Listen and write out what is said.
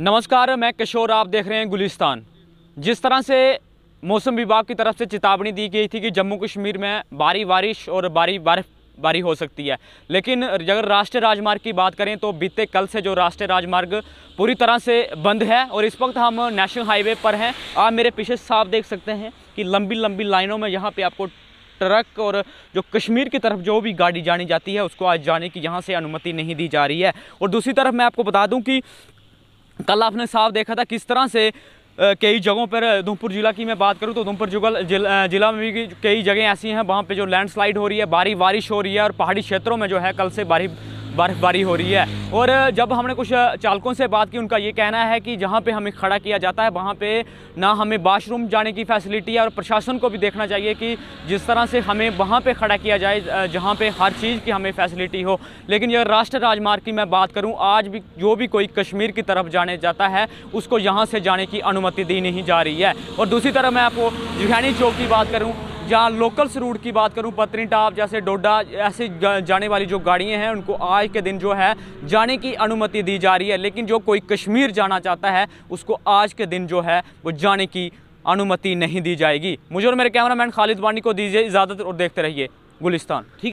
नमस्कार मैं किशोर आप देख रहे हैं गुलिस्तान जिस तरह से मौसम विभाग की तरफ से चेतावनी दी गई थी कि जम्मू कश्मीर में भारी बारिश और भारी बारी हो सकती है लेकिन अगर राष्ट्रीय राजमार्ग की बात करें तो बीते कल से जो राष्ट्रीय राजमार्ग पूरी तरह से बंद है और इस वक्त हम नेशनल हाईवे पर हैं आप मेरे पीछे साफ देख सकते हैं कि लंबी लंबी लाइनों में यहाँ पर आपको ट्रक और जो कश्मीर की तरफ जो भी गाड़ी जानी जाती है उसको आज जाने की यहाँ से अनुमति नहीं दी जा रही है और दूसरी तरफ मैं आपको बता दूँ कि कल आपने साफ देखा था किस तरह से कई जगहों पर उधमपुर जिला की मैं बात करूं तो उधमपुर जिला जिला में भी कई जगह ऐसी हैं वहाँ पे जो लैंडस्लाइड हो रही है भारी बारिश हो रही है और पहाड़ी क्षेत्रों में जो है कल से भारी बर्फ़बारी हो रही है और जब हमने कुछ चालकों से बात की उनका ये कहना है कि जहाँ पे हमें खड़ा किया जाता है वहाँ पे ना हमें वाशरूम जाने की फैसिलिटी है और प्रशासन को भी देखना चाहिए कि जिस तरह से हमें वहाँ पे खड़ा किया जाए जहाँ पे हर चीज़ की हमें फैसिलिटी हो लेकिन यह राष्ट्र राजमार्ग की मैं बात करूँ आज भी जो भी कोई कश्मीर की तरफ जाने जाता है उसको यहाँ से जाने की अनुमति दी नहीं जा रही है और दूसरी तरफ मैं आपको जुहैनी चौक की बात करूँ या लोकल्स रूट की बात करूँ पत्नी टाप जैसे डोडा ऐसे जाने वाली जो गाड़ियाँ हैं उनको आज के दिन जो है जाने की अनुमति दी जा रही है लेकिन जो कोई कश्मीर जाना चाहता है उसको आज के दिन जो है वो जाने की अनुमति नहीं दी जाएगी मुझे और मेरे कैमरामैन खालिद वानी को दीजिए इजाज़त और देखते रहिए गुलिस्तान ठीक